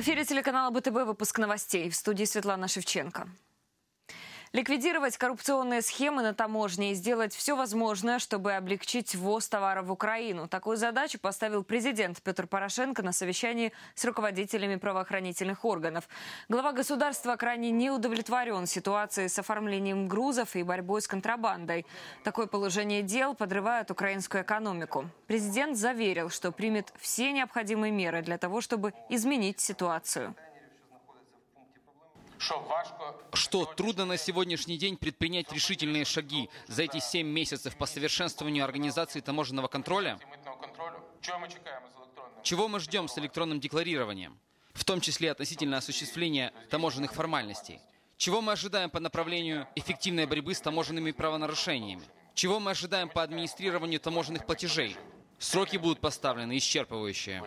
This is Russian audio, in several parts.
В эфире телеканала БТБ выпуск новостей. В студии Светлана Шевченко. Ликвидировать коррупционные схемы на таможне и сделать все возможное, чтобы облегчить ввоз товаров в Украину. Такую задачу поставил президент Петр Порошенко на совещании с руководителями правоохранительных органов. Глава государства крайне не удовлетворен ситуацией с оформлением грузов и борьбой с контрабандой. Такое положение дел подрывает украинскую экономику. Президент заверил, что примет все необходимые меры для того, чтобы изменить ситуацию что трудно на сегодняшний день предпринять решительные шаги за эти семь месяцев по совершенствованию организации таможенного контроля? Чего мы ждем с электронным декларированием, в том числе относительно осуществления таможенных формальностей? Чего мы ожидаем по направлению эффективной борьбы с таможенными правонарушениями? Чего мы ожидаем по администрированию таможенных платежей? Сроки будут поставлены исчерпывающие.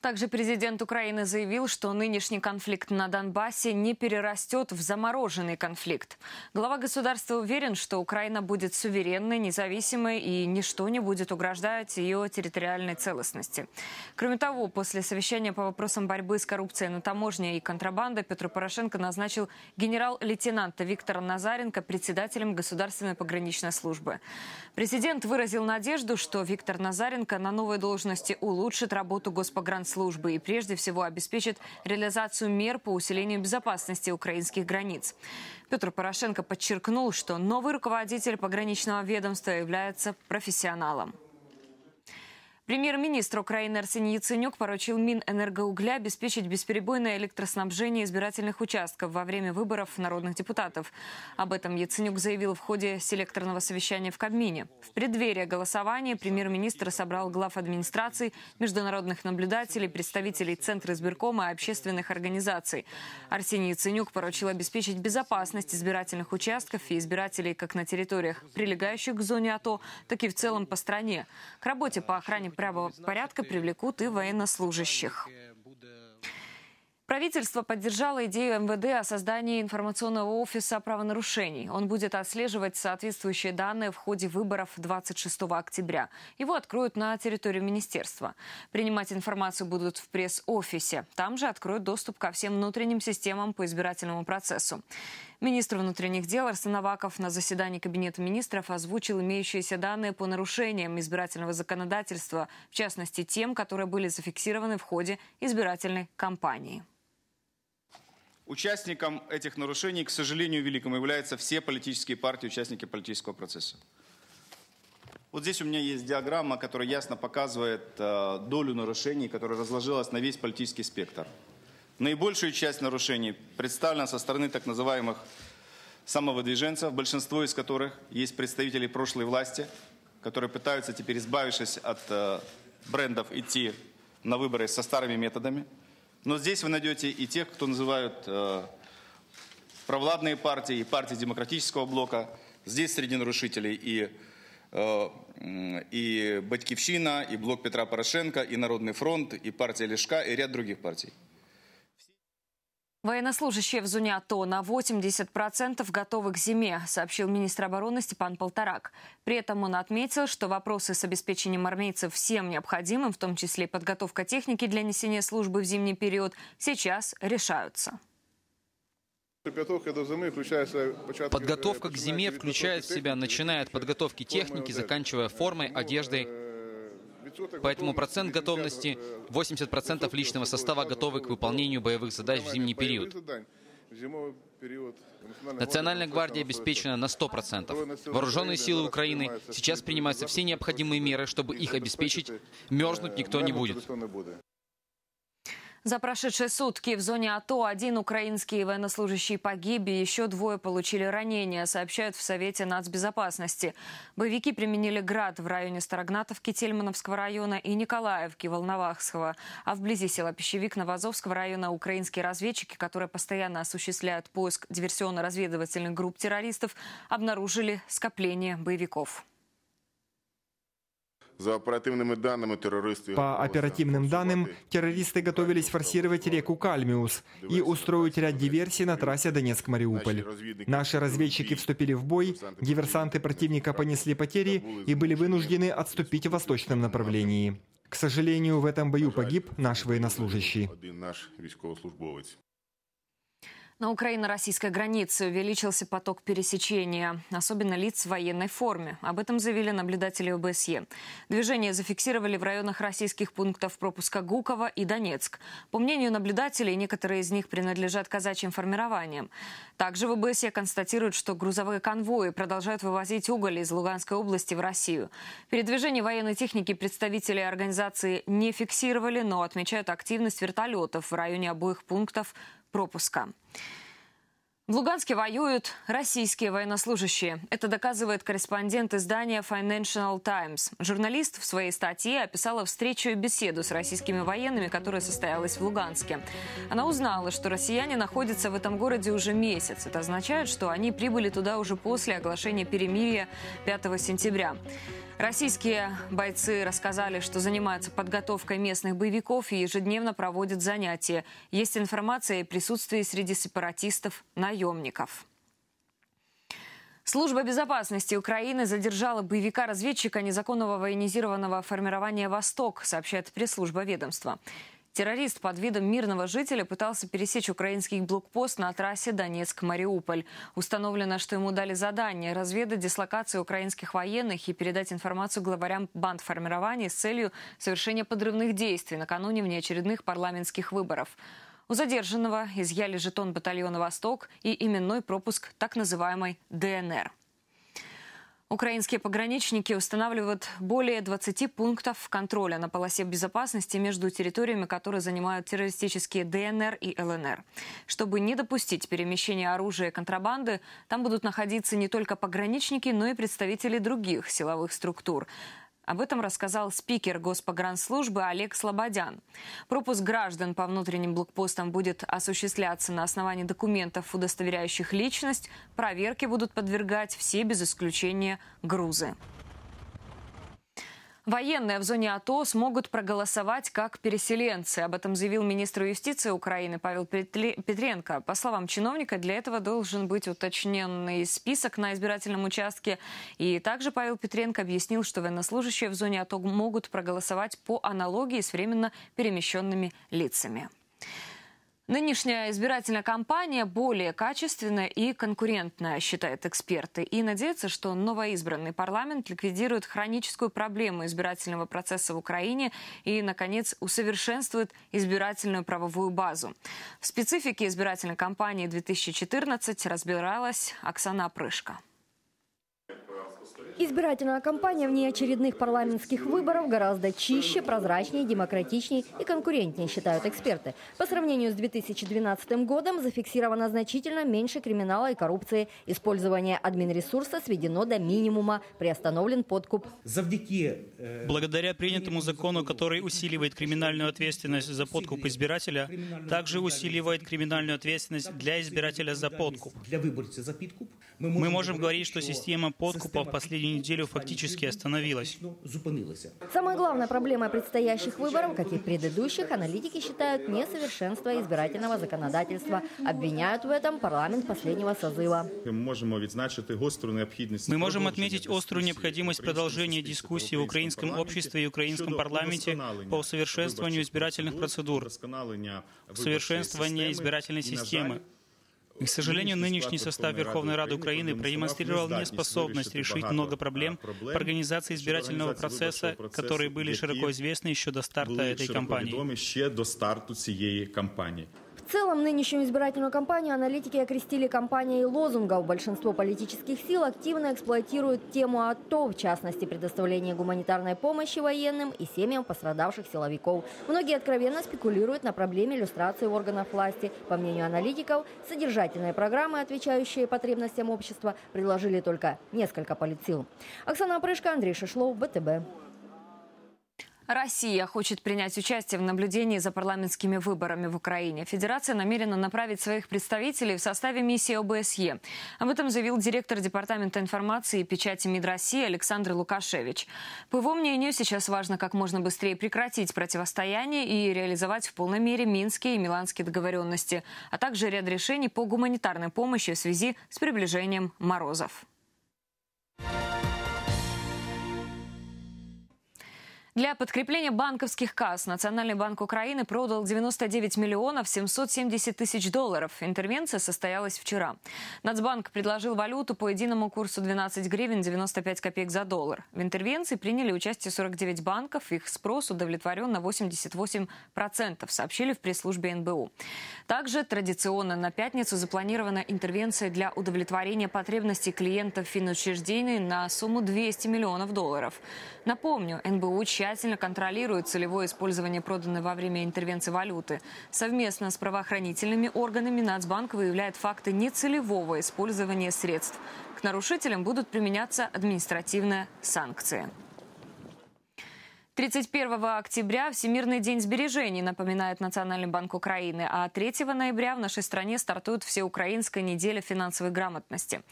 Также президент Украины заявил, что нынешний конфликт на Донбассе не перерастет в замороженный конфликт. Глава государства уверен, что Украина будет суверенной, независимой и ничто не будет угрожать ее территориальной целостности. Кроме того, после совещания по вопросам борьбы с коррупцией на таможне и контрабанда Петр Порошенко назначил генерал-лейтенанта Виктора Назаренко председателем Государственной пограничной службы. Президент выразил надежду, что Виктор Назаренко на новой должности улучшит работу госпогранслужбы службы и прежде всего обеспечит реализацию мер по усилению безопасности украинских границ. Петр Порошенко подчеркнул, что новый руководитель пограничного ведомства является профессионалом. Премьер-министр Украины Арсений Яценюк поручил Минэнергоугля обеспечить бесперебойное электроснабжение избирательных участков во время выборов народных депутатов. Об этом Яценюк заявил в ходе селекторного совещания в Кабмине. В преддверии голосования премьер-министр собрал глав администраций, международных наблюдателей, представителей Центра избиркома и общественных организаций. Арсений Яценюк поручил обеспечить безопасность избирательных участков и избирателей как на территориях, прилегающих к зоне АТО, так и в целом по стране. К работе по охране правопорядка привлекут и военнослужащих. Правительство поддержало идею МВД о создании информационного офиса правонарушений. Он будет отслеживать соответствующие данные в ходе выборов 26 октября. Его откроют на территории министерства. Принимать информацию будут в пресс-офисе. Там же откроют доступ ко всем внутренним системам по избирательному процессу. Министр внутренних дел Арсен Аваков на заседании Кабинета министров озвучил имеющиеся данные по нарушениям избирательного законодательства, в частности тем, которые были зафиксированы в ходе избирательной кампании. Участником этих нарушений, к сожалению великому, являются все политические партии, участники политического процесса. Вот здесь у меня есть диаграмма, которая ясно показывает э, долю нарушений, которая разложилась на весь политический спектр. Наибольшую часть нарушений представлена со стороны так называемых самовыдвиженцев, большинство из которых есть представители прошлой власти, которые пытаются теперь, избавившись от э, брендов, идти на выборы со старыми методами – но здесь вы найдете и тех, кто называют э, провладные партии, и партии демократического блока. Здесь среди нарушителей и, э, и Батькивщина, и блок Петра Порошенко, и Народный фронт, и партия Лешка, и ряд других партий. Военнослужащие в зоне АТО на 80% готовы к зиме, сообщил министр обороны Степан Полторак. При этом он отметил, что вопросы с обеспечением армейцев всем необходимым, в том числе подготовка техники для несения службы в зимний период, сейчас решаются. Подготовка э, к зиме включает в себя, начиная от подготовки техники, заканчивая формой, э, одеждой, Поэтому процент готовности 80% личного состава готовы к выполнению боевых задач в зимний период. Национальная гвардия обеспечена на 100%. Вооруженные силы Украины сейчас принимаются все необходимые меры, чтобы их обеспечить. Мерзнуть никто не будет. За прошедшие сутки в зоне АТО один украинский военнослужащий погиб, и еще двое получили ранения, сообщают в Совете нацбезопасности. Боевики применили град в районе Старогнатовки Тельмановского района и Николаевки Волновахского. А вблизи села Пищевик Новозовского района украинские разведчики, которые постоянно осуществляют поиск диверсионно-разведывательных групп террористов, обнаружили скопление боевиков. По оперативным данным, террористы готовились форсировать реку Кальмиус и устроить ряд диверсий на трассе Донецк-Мариуполь. Наши разведчики вступили в бой, диверсанты противника понесли потери и были вынуждены отступить в восточном направлении. К сожалению, в этом бою погиб наш военнослужащий. На украино-российской границе увеличился поток пересечения, особенно лиц в военной форме. Об этом заявили наблюдатели ОБСЕ. Движение зафиксировали в районах российских пунктов пропуска Гукова и Донецк. По мнению наблюдателей, некоторые из них принадлежат казачьим формированиям. Также в ОБСЕ констатируют, что грузовые конвои продолжают вывозить уголь из Луганской области в Россию. Передвижение военной техники представители организации не фиксировали, но отмечают активность вертолетов в районе обоих пунктов – пропуска. В Луганске воюют российские военнослужащие. Это доказывает корреспондент издания Financial Times. Журналист в своей статье описала встречу и беседу с российскими военными, которая состоялась в Луганске. Она узнала, что россияне находятся в этом городе уже месяц. Это означает, что они прибыли туда уже после оглашения перемирия 5 сентября. Российские бойцы рассказали, что занимаются подготовкой местных боевиков и ежедневно проводят занятия. Есть информация о присутствии среди сепаратистов наемников. Служба безопасности Украины задержала боевика-разведчика незаконного военизированного формирования «Восток», сообщает пресс-служба ведомства. Террорист под видом мирного жителя пытался пересечь украинский блокпост на трассе Донецк-Мариуполь. Установлено, что ему дали задание разведать дислокацию украинских военных и передать информацию главарям бандформирований с целью совершения подрывных действий накануне внеочередных парламентских выборов. У задержанного изъяли жетон батальона «Восток» и именной пропуск так называемой «ДНР». Украинские пограничники устанавливают более 20 пунктов контроля на полосе безопасности между территориями, которые занимают террористические ДНР и ЛНР. Чтобы не допустить перемещения оружия и контрабанды, там будут находиться не только пограничники, но и представители других силовых структур. Об этом рассказал спикер Госпогранслужбы Олег Слободян. Пропуск граждан по внутренним блокпостам будет осуществляться на основании документов, удостоверяющих личность. Проверки будут подвергать все без исключения грузы. Военные в зоне АТО смогут проголосовать как переселенцы. Об этом заявил министр юстиции Украины Павел Петренко. По словам чиновника, для этого должен быть уточненный список на избирательном участке. И также Павел Петренко объяснил, что военнослужащие в зоне АТО могут проголосовать по аналогии с временно перемещенными лицами. Нынешняя избирательная кампания более качественная и конкурентная, считают эксперты, и надеются, что новоизбранный парламент ликвидирует хроническую проблему избирательного процесса в Украине и, наконец, усовершенствует избирательную правовую базу. В специфике избирательной кампании 2014 разбиралась Оксана Прышко. Избирательная кампания внеочередных парламентских выборов гораздо чище, прозрачнее, демократичнее и конкурентнее, считают эксперты. По сравнению с 2012 годом зафиксировано значительно меньше криминала и коррупции. Использование админресурса сведено до минимума, приостановлен подкуп. Э, Благодаря принятому закону, который усиливает криминальную ответственность за подкуп избирателя, также усиливает криминальную ответственность для избирателя за подкуп. Мы можем говорить, что система подкупа в последние неделю фактически остановилась. Самая главная проблема предстоящих выборов, как и предыдущих, аналитики считают несовершенство избирательного законодательства. Обвиняют в этом парламент последнего созыва. Мы можем отметить острую необходимость продолжения дискуссии в украинском обществе и украинском парламенте по усовершенствованию избирательных процедур, усовершенствованию избирательной системы. И, к сожалению, нынешний состав Верховной Рады Украины продемонстрировал неспособность решить много а проблем по организации избирательного процесса, которые были широко известны еще до старта этой кампании. В целом, нынешнюю избирательную кампанию аналитики окрестили кампанией лозунгов. Большинство политических сил активно эксплуатируют тему АТО, в частности, предоставление гуманитарной помощи военным и семьям пострадавших силовиков. Многие откровенно спекулируют на проблеме иллюстрации органов власти. По мнению аналитиков, содержательные программы, отвечающие потребностям общества, предложили только несколько политсил. Оксана Прыжка, Андрей Шишлов, ВТБ. Россия хочет принять участие в наблюдении за парламентскими выборами в Украине. Федерация намерена направить своих представителей в составе миссии ОБСЕ. Об этом заявил директор Департамента информации и печати МИД России Александр Лукашевич. По его мнению, сейчас важно как можно быстрее прекратить противостояние и реализовать в полной мере минские и миланские договоренности, а также ряд решений по гуманитарной помощи в связи с приближением морозов. Для подкрепления банковских касс Национальный банк Украины продал 99 миллионов 770 тысяч долларов. Интервенция состоялась вчера. Нацбанк предложил валюту по единому курсу 12 гривен 95 копеек за доллар. В интервенции приняли участие 49 банков. Их спрос удовлетворен на 88%, сообщили в пресс-службе НБУ. Также традиционно на пятницу запланирована интервенция для удовлетворения потребностей клиентов финучреждений на сумму 200 миллионов долларов. Напомню, НБУ тщательно тщательно контролируют целевое использование проданной во время интервенции валюты. Совместно с правоохранительными органами Нацбанк выявляет факты нецелевого использования средств. К нарушителям будут применяться административные санкции. 31 октября – Всемирный день сбережений, напоминает Национальный банк Украины, а 3 ноября в нашей стране стартует всеукраинская неделя финансовой грамотности.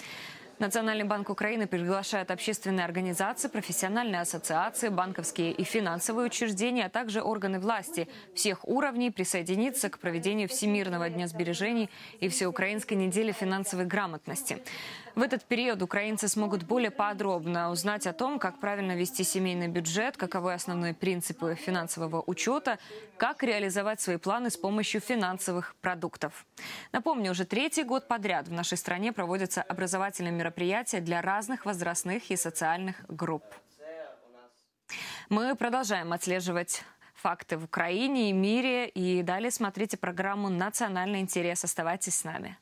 Национальный банк Украины приглашает общественные организации, профессиональные ассоциации, банковские и финансовые учреждения, а также органы власти всех уровней присоединиться к проведению Всемирного дня сбережений и Всеукраинской недели финансовой грамотности. В этот период украинцы смогут более подробно узнать о том, как правильно вести семейный бюджет, каковы основные принципы финансового учета, как реализовать свои планы с помощью финансовых продуктов. Напомню, уже третий год подряд в нашей стране проводятся образовательные мероприятия мероприятия для разных возрастных и социальных групп. Мы продолжаем отслеживать факты в Украине и мире. И далее смотрите программу «Национальный интерес». Оставайтесь с нами.